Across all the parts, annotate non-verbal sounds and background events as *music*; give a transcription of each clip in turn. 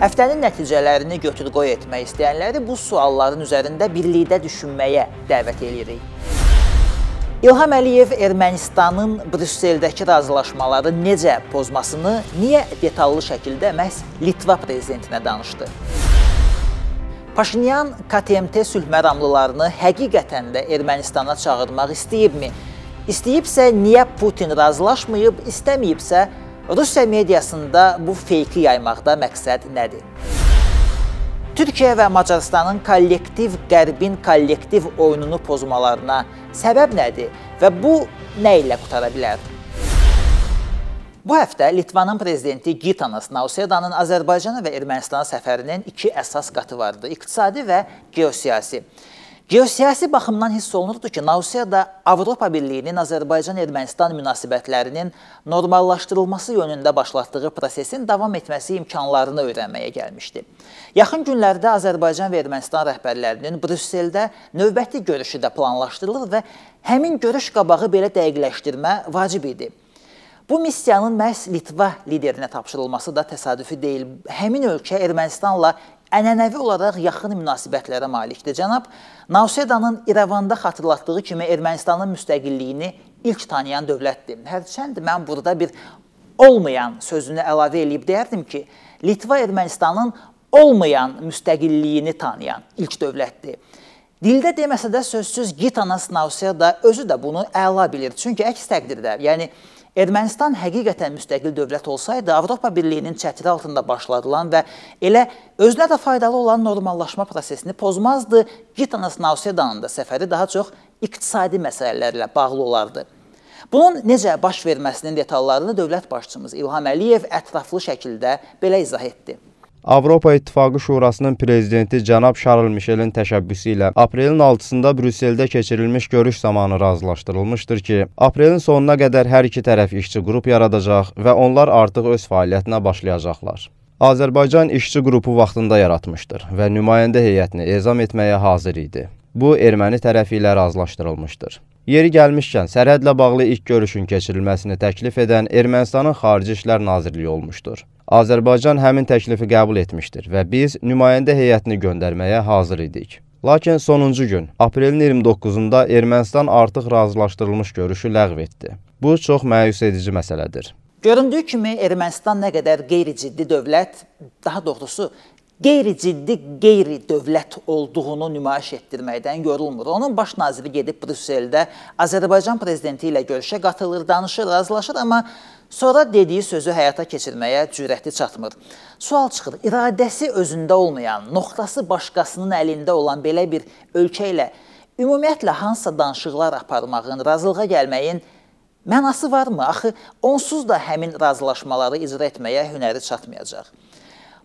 Həftənin nəticələrini götür-qoy etmək istəyənləri bu sualların üzərində birlikdə düşünməyə dəvət edirik. İlham Əliyev Ermənistanın Brüsseldəki razılaşmaları necə pozmasını niyə detallı şəkildə məhz Litva prezidentinə danışdı? Paşinyan KTMT sülh məramlılarını həqiqətən də Ermənistana çağırmaq istəyibmi? İstəyibsə, niyə Putin razılaşmayıb, istəməyibsə, Rusiya mediasında bu feyki yaymaqda məqsəd nədir? Türkiyə və Macarıstanın kollektiv Qərbin kollektiv oyununu pozmalarına səbəb nədir və bu nə ilə qutara bilər? Bu həftə Litvanın prezidenti Gitanas Nausedanın Azərbaycana və Ermənistana səfərinin iki əsas qatı vardı: iqtisadi və geosiyasi. Geosiyasi baxımdan hiss olunurdu ki, Nausiyada Avropa Birliyinin Azərbaycan-Ermənistan münasibətlərinin normallaşdırılması yönündə başlatdığı prosesin davam etməsi imkanlarını öyrənməyə gəlmişdi. Yaxın günlərdə Azərbaycan və Ermənistan rəhbərlərinin Brüsseldə növbəti görüşü də planlaşdırılır və həmin görüş qabağı belə dəqiqləşdirmə vacib idi. Bu missiyanın məhz Litva liderinə tapşırılması da təsadüfi deyil. Həmin ölkə Ermənistanla ənənəvi olaraq yaxın münasibətlərə malikdir. Cənab Nausedanın İrəvanda xatırlatdığı kimi Ermənistanın müstəqilliyini ilk tanıyan dövlətdir. Hərçənd mən burada bir olmayan sözünü əlavə eləyib deyərdim ki, Litva Ermənistanın olmayan müstəqilliyini tanıyan ilk dövlətdir. Dildə deməsə də sözsüz Gitanas Nauseda özü də bunu əla bilir. Çünki əks təqdirdə, yəni Ermənistan həqiqətən müstəqil dövlət olsaydı, Avropa Birliyinin çətiri altında başladılan və elə özünə də faydalı olan normallaşma prosesini pozmazdı. Gitanas Nausedanın da səfəri daha çox iqtisadi məsələlərlə bağlı olardı. Bunun necə baş verməsinin detallarını dövlət başçımız İlham Əliyev ətraflı şəkildə belə izah etdi. Avropa İttifaqı Şurasının prezidenti cənab Şarl Mişelin təşəbbüsü ilə aprelin 6-sında Brüsseldə keçirilmiş görüş zamanı razılaşdırılmışdır ki, aprelin sonuna qədər hər iki tərəf işçi qrup yaradacaq və onlar artıq öz fəaliyyətinə başlayacaqlar. Azərbaycan işçi qrupu vaxtında yaratmışdır və nümayəndə heyətini ezam etməyə hazır idi. Bu, erməni tərəfi ilə razılaşdırılmışdır. Yeri gəlmişkən, sərhədlə bağlı ilk görüşün keçirilməsini təklif edən Ermənistanın Xarici İşlər Nazirliyi olmuşdur. Azərbaycan həmin təklifi qəbul etmişdir və biz nümayəndə heyətini göndərməyə hazır idik. Lakin sonuncu gün, aprelin 29-da Ermənistan artıq razılaşdırılmış görüşü ləğv etdi. Bu çox məyus edici məsələdir. Göründüyü kimi Ermənistan nə qədər qeyri-ciddi dövlət, daha doğrusu qeyri-ciddi qeyri-dövlət olduğunu nümayiş etdirməkdən yorulmur. Onun baş naziri gedib Brüsseldə Azərbaycan prezidenti ilə görüşə qatılır, danışır, razılaşır, amma sonra dediyi sözü həyata keçirməyə cürəti çatmır. Sual çıxır, iradəsi özündə olmayan, noxtası başqasının əlində olan belə bir ölkə ilə ümumiyyətlə hansısa danışıqlar aparmağın, razılığa gəlməyin mənası varmı? Axı, onsuz da həmin razılaşmaları icra etməyə hünəri çatmayacaq.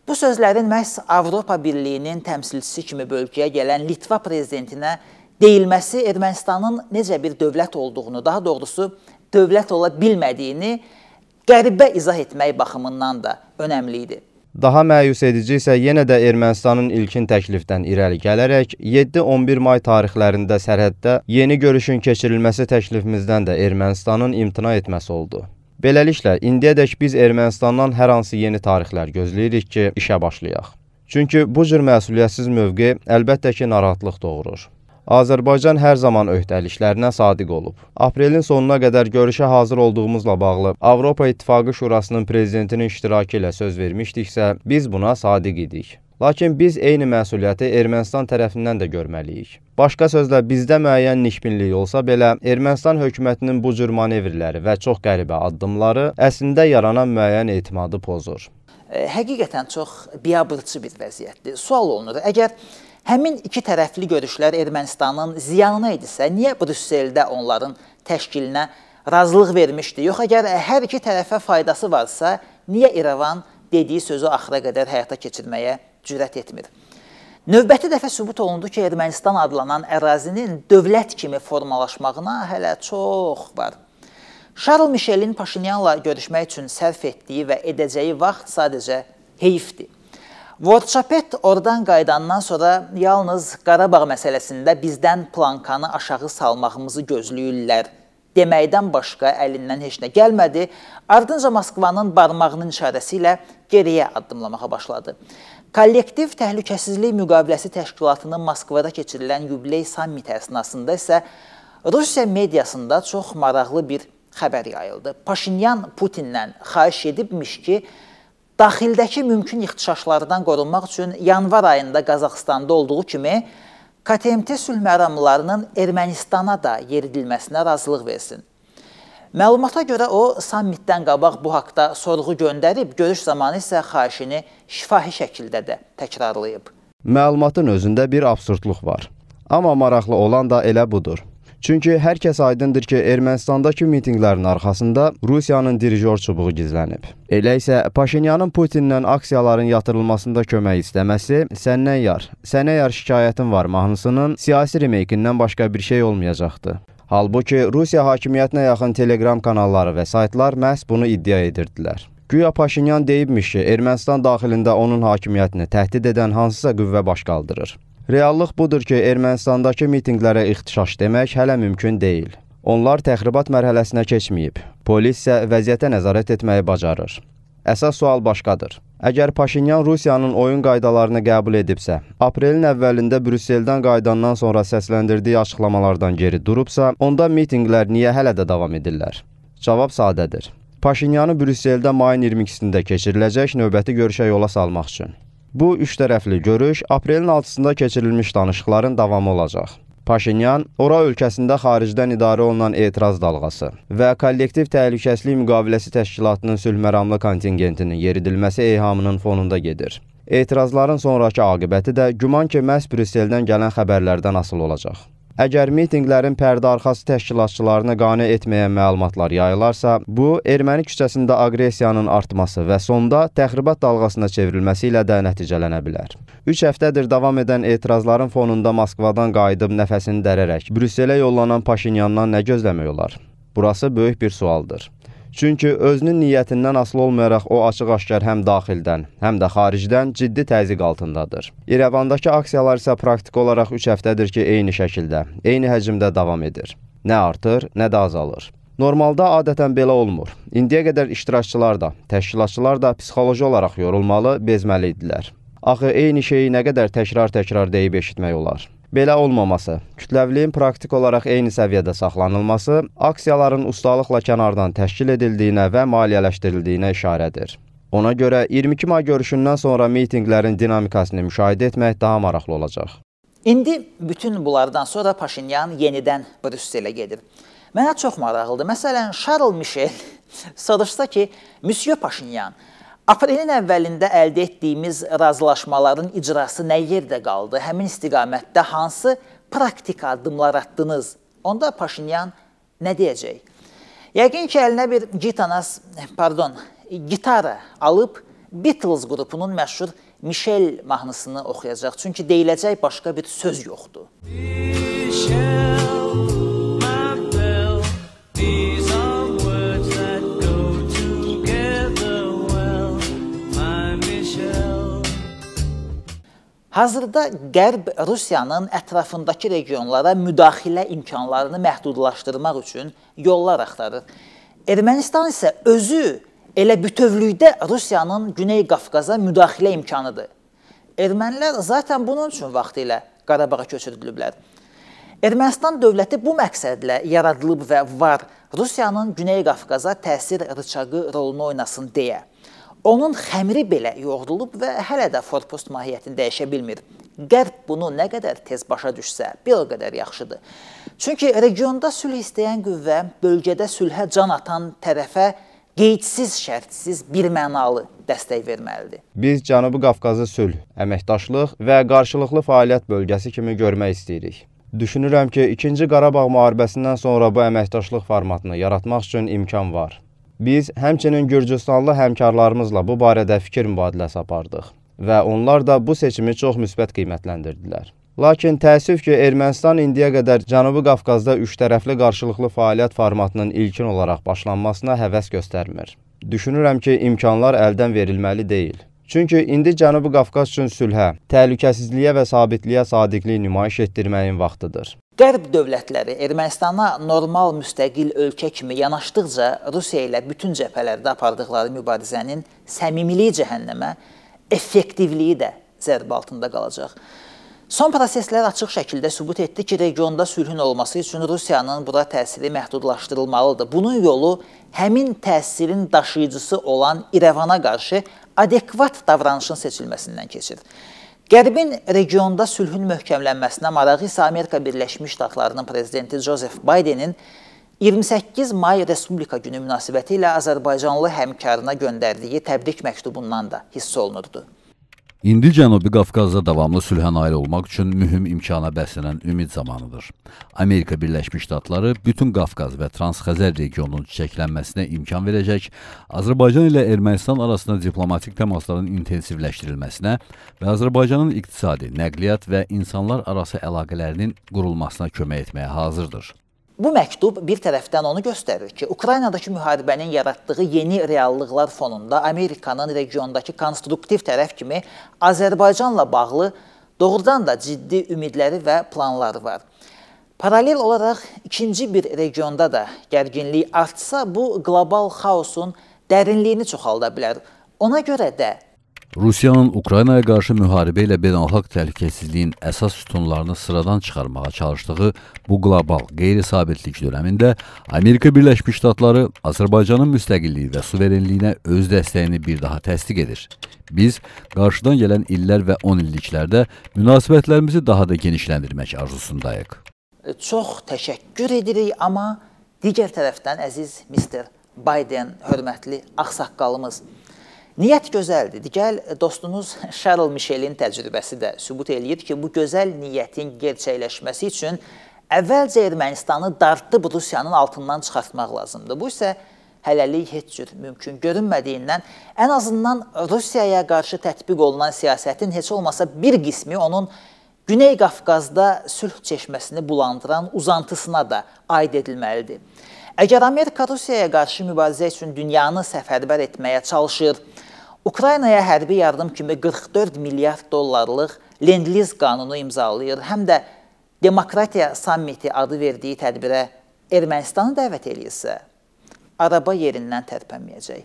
Bu sözlərin məhz Avropa Birliyinin təmsilçisi kimi bölgəyə gələn Litva prezidentinə deyilməsi Ermənistanın necə bir dövlət olduğunu, daha doğrusu dövlət ola bilmədiyini qəribə izah etmək baxımından da önəmli idi. Daha məyus edici isə yenə də Ermənistanın ilkin təklifdən irəli gələrək 7-11 may tarixlərində sərhəddə yeni görüşün keçirilməsi təklifimizdən də Ermənistanın imtina etməsi oldu. Beləliklə, indiyədək biz Ermənistandan hər hansı yeni tarixlər gözləyirik ki, işə başlayaq. Çünki bu cür məsuliyyətsiz mövqe əlbəttə ki, narahatlıq doğurur. Azərbaycan hər zaman öhdəliklərinə sadiq olub. Aprelin sonuna qədər görüşə hazır olduğumuzla bağlı Avropa İttifaqı Şurasının prezidentinin iştirakı ilə söz vermişdiksə, biz buna sadiq idik. Lakin biz eyni məsuliyyəti Ermənistan tərəfindən də görməliyik. Başqa sözlə bizdə müəyyən nikbinlik olsa belə, Ermənistan hökumətinin bu cür manevrləri və çox qəribə addımları əslində yaranan müəyyən etimadı pozur. E, həqiqətən çox biabırçı bir vəziyyətdir. Sual olunur, əgər həmin iki tərəfli görüşlər Ermənistanın ziyanına idisə, niyə Brüsseldə onların təşkilinə razılıq vermişdi? Yox, əgər hər iki tərəfə faydası varsa, niyə İrəvan dediyi sözü axıra qədər həyata keçirməyə cürət etmir. Növbəti dəfə sübut olundu ki, Ermənistan adlanan ərazinin dövlət kimi formalaşmağına hələ çox var. Şarl Mişelin Paşinyanla görüşmək üçün sərf etdiyi və edəcəyi vaxt sadəcə heyfdir. Vorçapet oradan qaydandan sonra yalnız Qarabağ məsələsində bizdən plankanı aşağı salmağımızı gözləyirlər deməkdən başqa əlindən heç nə gəlmədi. Ardınca Moskvanın barmağının işarəsi ilə geriyə addımlamağa başladı. Kollektiv Təhlükəsizlik Müqaviləsi Təşkilatının Moskvada keçirilən yubiley sammit əsnasında isə Rusiya mediasında çox maraqlı bir xəbər yayıldı. Paşinyan Putinlə xahiş edibmiş ki, daxildəki mümkün ixtişaşlardan qorunmaq üçün yanvar ayında Qazaxstanda olduğu kimi KTMT sülh məramlarının Ermənistana da yeridilməsinə razılıq versin. Məlumata görə o, sammitdən qabaq bu haqda sorğu göndərib, görüş zamanı isə xahişini şifahi şəkildə də təkrarlayıb. Məlumatın özündə bir absurdluq var. Amma maraqlı olan da elə budur. Çünki hər kəs aydındır ki, Ermənistandakı mitinqlərin arxasında Rusiyanın dirijor çubuğu gizlənib. Elə isə Paşinyanın Putinlə aksiyaların yatırılmasında kömək istəməsi səndən yar, sənə yar şikayətin var mahnısının siyasi remeykindən başqa bir şey olmayacaqdı. Halbuki Rusiya hakimiyyətinə yaxın Telegram kanalları və saytlar məhz bunu iddia edirdilər. Güya Paşinyan deyibmiş ki, Ermənistan daxilində onun hakimiyyətini təhdid edən hansısa qüvvə baş qaldırır. Reallıq budur ki, Ermənistandakı mitinqlərə ixtişaş demək hələ mümkün deyil. Onlar təxribat mərhələsinə keçməyib. Polis isə vəziyyətə nəzarət etməyi bacarır. Əsas sual başqadır. Əgər Paşinyan Rusiyanın oyun qaydalarını qəbul edibsə, aprelin əvvəlində Brüsseldən qaydandan sonra səsləndirdiyi açıqlamalardan geri durubsa, onda mitinqlər niyə hələ də davam edirlər? Cavab sadədir. Paşinyanı Brüsseldə mayın 22-sində keçiriləcək növbəti görüşə yola salmaq üçün. Bu üçtərəfli görüş aprelin 6-sında keçirilmiş danışıqların davamı olacaq. Paşinyan ora ölkəsində xaricdən idarə olunan etiraz dalğası və kollektiv təhlükəsizlik müqaviləsi təşkilatının sülhməramlı kontingentinin yeridilməsi eyhamının fonunda gedir. Etirazların sonrakı aqibəti də güman ki, məhz Brüsseldən gələn xəbərlərdən asılı olacaq. Əgər mitinqlərin pərdə arxası təşkilatçılarını qane etməyə məlumatlar yayılarsa, bu erməni küçəsində aqressiyanın artması və sonda təxribat dalğasına çevrilməsi ilə də nəticələnə bilər. 3 həftədir davam edən etirazların fonunda Moskvadan qayıdıb nəfəsini dərərək Brüsselə yollanan Paşinyandan nə gözləmək olar? Burası böyük bir sualdır. Çünki özünün niyyətindən asılı olmayaraq o açıq-aşkar həm daxildən, həm də xaricdən ciddi təzyiq altındadır. İrəvandakı aksiyalar isə praktik olaraq 3 həftədir ki, eyni şəkildə, eyni həcmdə davam edir. Nə artır, nə də azalır. Normalda adətən belə olmur. İndiyə qədər iştirakçılar da, təşkilatçılar da psixoloji olaraq yorulmalı, bezməli idilər. Axı eyni şeyi nə qədər təkrar-təkrar deyib eşitmək olar? belə olmaması, kütləviliyin praktik olaraq eyni səviyyədə saxlanılması aksiyaların ustalıqla kənardan təşkil edildiyinə və maliyyələşdirildiyinə işarədir. Ona görə 22 may görüşündən sonra mitinqlərin dinamikasını müşahidə etmək daha maraqlı olacaq. İndi bütün bunlardan sonra Paşinyan yenidən Brüsselə gedir. Mənə çox maraqlıdır. Məsələn, Charles Michel *laughs* soruşsa ki, Monsieur Paşinyan, Aprelin əvvəlində əldə etdiyimiz razılaşmaların icrası nə yerdə qaldı? Həmin istiqamətdə hansı praktik addımlar atdınız? Onda Paşinyan nə deyəcək? Yəqin ki, əlinə bir gitanas, pardon, gitara alıb Beatles qrupunun məşhur Michel mahnısını oxuyacaq. Çünki deyiləcək başqa bir söz yoxdur. Michel Hazırda Qərb Rusiyanın ətrafındakı regionlara müdaxilə imkanlarını məhdudlaşdırmaq üçün yollar axtarır. Ermənistan isə özü elə bütövlükdə Rusiyanın Güney Qafqaza müdaxilə imkanıdır. Ermənilər zaten bunun üçün vaxtı ilə Qarabağa köçürülüblər. Ermənistan dövləti bu məqsədlə yaradılıb və var Rusiyanın Güney Qafqaza təsir rıçağı rolunu oynasın deyə. Onun xəmiri belə yoğdulub və hələ də forpost mahiyyətini dəyişə bilmir. Qərb bunu nə qədər tez başa düşsə, bir o qədər yaxşıdır. Çünki regionda sülh istəyən qüvvə bölgədə sülhə can atan tərəfə qeydsiz, şərtsiz, birmənalı dəstək verməlidir. Biz Cənubi Qafqazı sülh, əməkdaşlıq və qarşılıqlı fəaliyyət bölgəsi kimi görmək istəyirik. Düşünürəm ki, 2-ci Qarabağ müharibəsindən sonra bu əməkdaşlıq formatını yaratmaq üçün imkan var. Biz həmçinin Gürcüstanlı həmkarlarımızla bu barədə fikir mübadiləsi apardıq və onlar da bu seçimi çox müsbət qiymətləndirdilər. Lakin təəssüf ki, Ermənistan indiyə qədər Cənubi Qafqazda üçtərəfli qarşılıqlı fəaliyyət formatının ilkin olaraq başlanmasına həvəs göstərmir. Düşünürəm ki, imkanlar əldən verilməli deyil. Çünki indi Cənubi Qafqaz üçün sülhə, təhlükəsizliyə və sabitliyə sadiqliyi nümayiş etdirməyin vaxtıdır. Qərb dövlətləri Ermənistana normal müstəqil ölkə kimi yanaşdıqca Rusiya ilə bütün cəbhələrdə apardıqları mübarizənin səmimiliyi cəhənnəmə, effektivliyi də zərb altında qalacaq. Son proseslər açıq şəkildə sübut etdi ki, regionda sülhün olması üçün Rusiyanın bura təsiri məhdudlaşdırılmalıdır. Bunun yolu həmin təsirin daşıyıcısı olan İrəvana qarşı adekvat davranışın seçilməsindən keçir. Qərbin regionda sülhün möhkəmlənməsinə marağı isə Amerika Birləşmiş Ştatlarının prezidenti Joseph Bidenin 28 may Respublika Günü münasibəti ilə Azərbaycanlı həmkarına göndərdiyi təbrik məktubundan da hiss olunurdu. İndi Cənubi Qafqazda davamlı sülhə nail olmaq üçün mühüm imkana bəslənən ümid zamanıdır. Amerika Birləşmiş Ştatları bütün Qafqaz və Transxəzər regionunun çiçəklənməsinə imkan verəcək, Azərbaycan ilə Ermənistan arasında diplomatik təmasların intensivləşdirilməsinə və Azərbaycanın iqtisadi, nəqliyyat və insanlar arası əlaqələrinin qurulmasına kömək etməyə hazırdır. Bu məktub bir tərəfdən onu göstərir ki, Ukraynadakı müharibənin yaratdığı yeni reallıqlar fonunda Amerikanın regiondakı konstruktiv tərəf kimi Azərbaycanla bağlı doğrudan da ciddi ümidləri və planları var. Paralel olaraq ikinci bir regionda da gərginlik artsa, bu qlobal xaosun dərinliyini çoxalda bilər. Ona görə də Rusiyanın Ukraynaya qarşı müharibə ilə beynəlxalq təhlükəsizliyin əsas sütunlarını sıradan çıxarmağa çalışdığı bu qlobal qeyri-sabitlik dövründə Amerika Birləşmiş Ştatları Azərbaycanın müstəqilliyi və suverenliyinə öz dəstəyini bir daha təsdiq edir. Biz qarşıdan gələn illər və 10 illiklərdə münasibətlərimizi daha da genişləndirmək arzusundayıq. Çox təşəkkür edirik, amma digər tərəfdən əziz Mr. Biden, hörmətli ağsaqqalımız Niyyət gözəldir. Digər e, dostumuz Charles Michelin təcrübəsi də sübut eləyir ki, bu gözəl niyyətin gerçəkləşməsi üçün əvvəlcə Ermənistanı dartıb Rusiyanın altından çıxartmaq lazımdır. Bu isə hələlik heç cür mümkün görünmədiyindən ən azından Rusiyaya qarşı tətbiq olunan siyasətin heç olmasa bir qismi onun Güney Qafqazda sülh çeşməsini bulandıran uzantısına da aid edilməlidir. Əgər Amerika Rusiyaya qarşı mübarizə üçün dünyanı səfərbər etməyə çalışır, Ukraynaya hərbi yardım kimi 44 milyard dollarlıq Lendliz qanunu imzalayır, həm də Demokratiya sammiti adı verdiyi tədbirə Ermənistanı dəvət eləyirsə, araba yerindən tərpənməyəcək.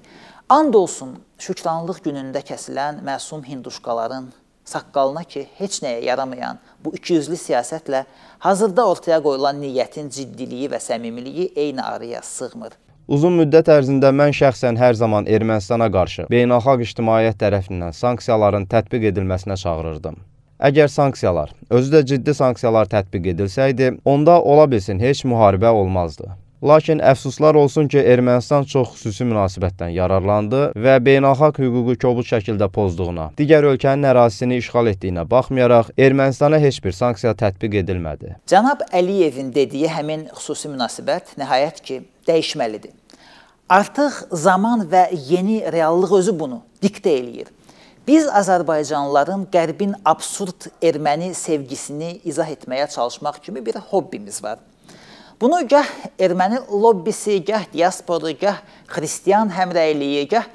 And olsun şükranlıq günündə kəsilən məsum hinduşqaların saqqalına ki, heç nəyə yaramayan bu ikiyüzlü siyasətlə hazırda ortaya qoyulan niyyətin ciddiliyi və səmimiliyi eyni araya sığmır. Uzun müddət ərzində mən şəxsən hər zaman Ermənistana qarşı beynəlxalq ictimaiyyət tərəfindən sanksiyaların tətbiq edilməsinə çağırırdım. Əgər sanksiyalar, özü də ciddi sanksiyalar tətbiq edilsəydi, onda ola bilsin heç müharibə olmazdı. Lakin əfsuslar olsun ki, Ermənistan çox xüsusi münasibətdən yararlandı və beynəlxalq hüququ kobud şəkildə pozduğuna, digər ölkənin ərazisini işğal etdiyinə baxmayaraq Ermənistana heç bir sanksiya tətbiq edilmədi. Cənab Əliyevin dediyi həmin xüsusi münasibət nəhayət ki, dəyişməlidir. Artıq zaman və yeni reallıq özü bunu diktə eləyir. Biz Azərbaycanlıların Qərbin absurd erməni sevgisini izah etməyə çalışmaq kimi bir hobbimiz var. Bunu gəh erməni lobbisi, gəh diasporu, gəh xristiyan həmrəyliyi, gəh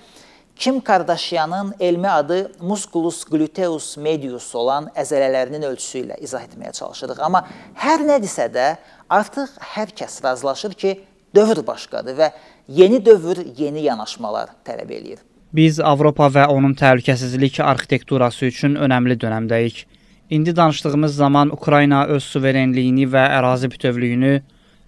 Kim Kardashiyanın elmi adı Musculus gluteus medius olan əzələlərinin ölçüsü ilə izah etməyə çalışırıq. Amma hər nədirsə də artıq hər kəs razılaşır ki, dövr başqadır və yeni dövr, yeni yanaşmalar tələb eləyir. Biz Avropa və onun təhlükəsizlik arxitekturası üçün önəmli dönəmdəyik. İndi danışdığımız zaman Ukrayna öz suverenliyini və ərazi bütövlüyünü,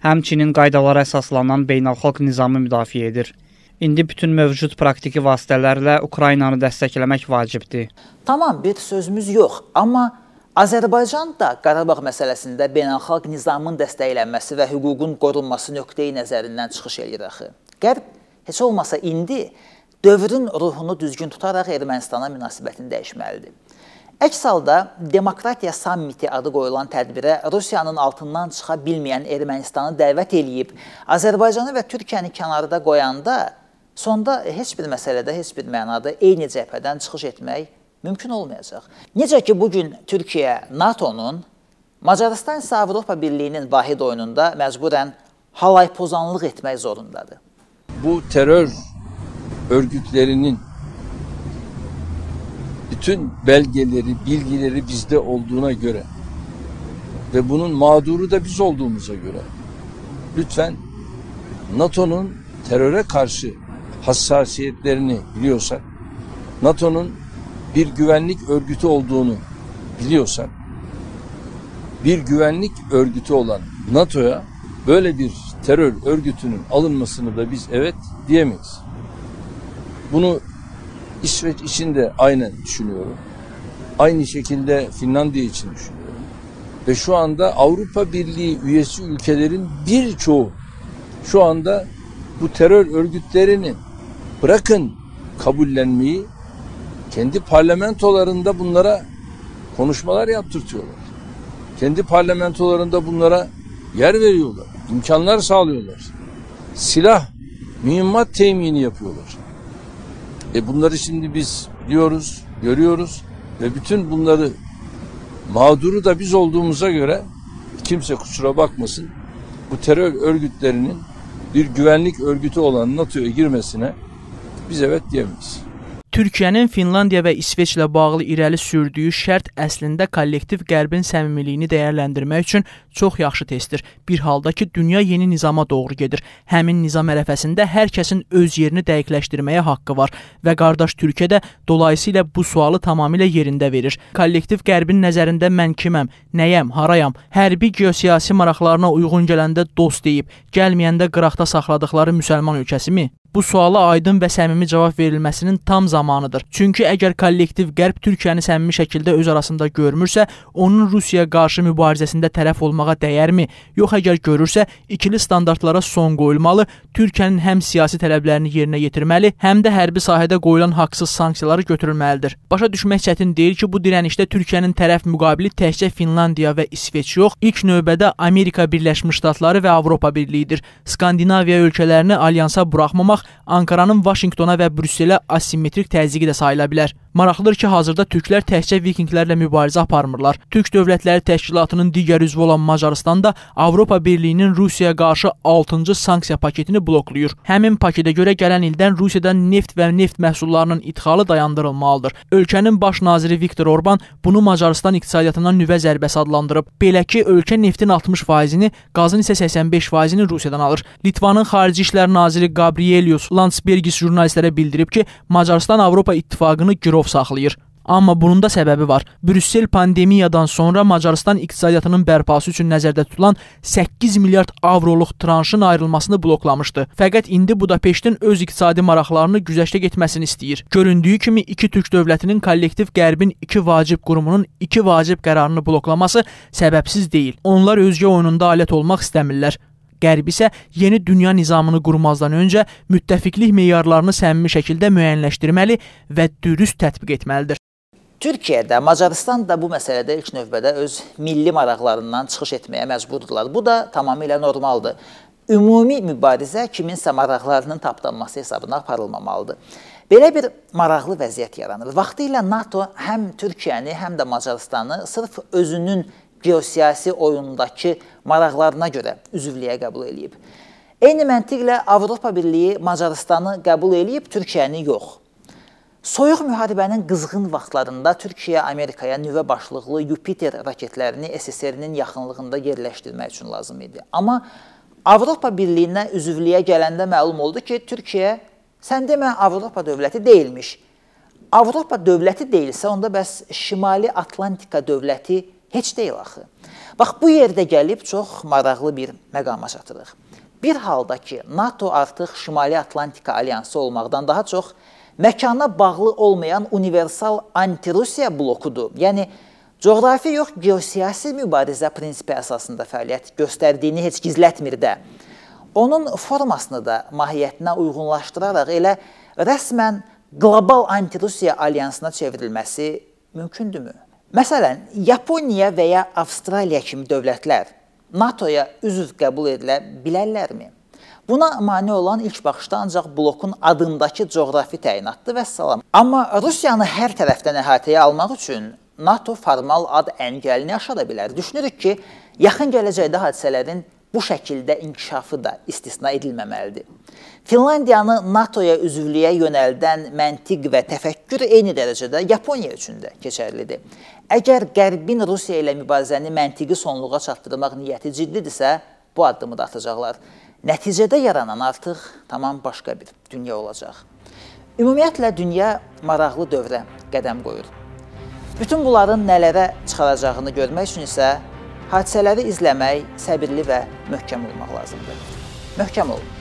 həmçinin qaydalara əsaslanan beynəlxalq nizamı müdafiə edir. İndi bütün mövcud praktiki vasitələrlə Ukraynanı dəstəkləmək vacibdir. Tamam, bir sözümüz yox, amma Azərbaycan da Qarabağ məsələsində beynəlxalq nizamın dəstəklənməsi və hüququn qorunması nöqteyi nəzərindən çıxış eləyir axı. Qərb heç olmasa indi dövrün ruhunu düzgün tutaraq Ermənistana münasibətini dəyişməlidir. Əks halda demokratiya sammiti adı qoyulan tədbirə Rusiyanın altından çıxa bilməyən Ermənistanı dəvət eləyib, Azərbaycanı və Türkiyəni kənarda qoyanda sonda heç bir məsələdə, heç bir mənada eyni cəbhədən çıxış etmək mümkün olmayacaq. Necə ki bu gün Türkiyə NATO-nun Macaristan isə Avropa Birliyinin vahid oyununda məcburən halay pozanlıq etmək zorundadır. bu terör örgütlerinin bütün belgeleri, bilgileri bizde olduğuna göre ve bunun mağduru da biz olduğumuza göre lütfen NATO'nun teröre karşı hassasiyetlerini biliyorsak, NATO'nun bir güvenlik örgütü olduğunu biliyorsak, bir güvenlik örgütü olan NATO'ya böyle bir terör örgütünün alınmasını da biz evet diyemeyiz. Bunu İsveç için de aynı düşünüyorum. Aynı şekilde Finlandiya için düşünüyorum. Ve şu anda Avrupa Birliği üyesi ülkelerin birçoğu şu anda bu terör örgütlerini bırakın kabullenmeyi kendi parlamentolarında bunlara konuşmalar yaptırtıyorlar. Kendi parlamentolarında bunlara yer veriyorlar imkanlar sağlıyorlar. Silah, mühimmat temini yapıyorlar. E bunları şimdi biz biliyoruz, görüyoruz ve bütün bunları mağduru da biz olduğumuza göre kimse kusura bakmasın bu terör örgütlerinin bir güvenlik örgütü olan NATO'ya girmesine biz evet diyemeyiz. Türkiyənin Finlandiya və İsveçlə bağlı irəli sürdüyü şərt əslində kollektiv Qərbin səmimiliyini dəyərləndirmək üçün çox yaxşı testdir. Bir halda ki, dünya yeni nizama doğru gedir. Həmin nizam ərəfəsində hər kəsin öz yerini dəqiqləşdirməyə haqqı var və qardaş Türkiyə də dolayısıyla bu sualı tamamilə yerində verir. Kollektiv Qərbin nəzərində mən kiməm, nəyəm, harayam, hərbi geosiyasi maraqlarına uyğun gələndə dost deyib, gəlməyəndə qıraqda saxladıqları müsəlman ölkəsimi? bu suala aydın və səmimi cavab verilməsinin tam zamanıdır. Çünki əgər kollektiv Qərb Türkiyəni səmimi şəkildə öz arasında görmürsə, onun Rusiyaya qarşı mübarizəsində tərəf olmağa dəyərmi? Yox əgər görürsə, ikili standartlara son qoyulmalı, Türkiyənin həm siyasi tələblərini yerinə yetirməli, həm də hərbi sahədə qoyulan haqsız sanksiyaları götürülməlidir. Başa düşmək çətin deyil ki, bu dirənişdə Türkiyənin tərəf müqabili təkcə Finlandiya və İsveç yox, ilk növbədə Amerika Birləşmiş Ştatları və Avropa Birliyidir. Skandinaviya ölkələrini alyansa buraxmamaq Ankaranın Vaşinqtona və Brüsselə asimetrik təzyiqi də sayıla bilər. Maraqlıdır ki, hazırda türklər təkcə vikinqlərlə mübarizə aparmırlar. Türk dövlətləri təşkilatının digər üzvü olan Macarıstan da Avropa Birliyinin Rusiyaya qarşı 6-cı sanksiya paketini bloklayır. Həmin paketə görə gələn ildən Rusiyadan neft və neft məhsullarının idxalı dayandırılmalıdır. Ölkənin baş naziri Viktor Orban bunu Macarıstan iqtisadiyyatına nüvə zərbəsi adlandırıb. Belə ki, ölkə neftin 60%-ni, qazın isə 85%-ni Rusiyadan alır. Litvanın xarici işlər naziri Gabrielius Landsbergis jurnalistlərə bildirib ki, Macarıstan Avropa İttifaqını girov Kirov saxlayır. Amma bunun da səbəbi var. Brüssel pandemiyadan sonra Macaristan iqtisadiyyatının bərpası üçün nəzərdə tutulan 8 milyard avroluq tranşın ayrılmasını bloklamışdı. Fəqət indi Budapeştin öz iqtisadi maraqlarını güzəştə getməsini istəyir. Göründüyü kimi iki Türk dövlətinin kollektiv Qərbin iki vacib qurumunun iki vacib qərarını bloklaması səbəbsiz deyil. Onlar özgə oyununda alət olmaq istəmirlər. Qərb isə yeni dünya nizamını qurmazdan öncə müttəfiqlik meyarlarını səmimi şəkildə müəyyənləşdirməli və dürüst tətbiq etməlidir. Türkiyədə, Macaristanda bu məsələdə ilk növbədə öz milli maraqlarından çıxış etməyə məcburdurlar. Bu da tamamilə normaldır. Ümumi mübarizə kiminsə maraqlarının tapdanması hesabına aparılmamalıdır. Belə bir maraqlı vəziyyət yaranır. Vaxtilə NATO həm Türkiyəni, həm də Macarıstanı sırf özünün geosiyasi oyundakı maraqlarına görə üzvlüyə qəbul eləyib. Eyni məntiqlə Avropa Birliyi Macarıstanı qəbul eləyib, Türkiyəni yox. Soyuq müharibənin qızğın vaxtlarında Türkiyə Amerikaya nüvə başlıqlı Yupiter raketlərini SSR-nin yaxınlığında yerləşdirmək üçün lazım idi. Amma Avropa Birliyinə üzvlüyə gələndə məlum oldu ki, Türkiyə sən demə Avropa dövləti deyilmiş. Avropa dövləti deyilsə, onda bəs Şimali Atlantika dövləti deyilmiş Heç deyil axı. Bax, bu yerdə gəlib çox maraqlı bir məqama çatırıq. Bir halda ki, NATO artıq Şimali Atlantika Alyansı olmaqdan daha çox məkana bağlı olmayan universal antirusiya blokudur. Yəni, coğrafi yox, geosiyasi mübarizə prinsipi əsasında fəaliyyət göstərdiyini heç gizlətmir də. Onun formasını da mahiyyətinə uyğunlaşdıraraq elə rəsmən qlobal antirusiya alyansına çevrilməsi mümkündürmü? Məsələn, Yaponiya və ya Avstraliya kimi dövlətlər NATO-ya üzv qəbul edilə bilərlərmi? Buna mane olan ilk baxışda ancaq blokun adındakı coğrafi təyinatdır və salam. Amma Rusiyanı hər tərəfdən əhatəyə almaq üçün NATO formal ad əngəlini aşara bilər. Düşünürük ki, yaxın gələcəkdə hadisələrin bu şəkildə inkişafı da istisna edilməməlidir. Finlandiyanı NATO-ya üzvlüyə yönəldən məntiq və təfəkkür eyni dərəcədə Yaponiya üçün də keçərlidir. Əgər Qərbin Rusiya ilə mübarizəni məntiqi sonluğa çatdırmaq niyyəti ciddidirsə, bu addımı da atacaqlar. Nəticədə yaranan artıq tamam başqa bir dünya olacaq. Ümumiyyətlə dünya maraqlı dövrə qədəm qoyur. Bütün bunların nələrə çıxaracağını görmək üçün isə Hadisələri izləmək, səbirli və möhkəm olmaq lazımdır. Möhkəm olun.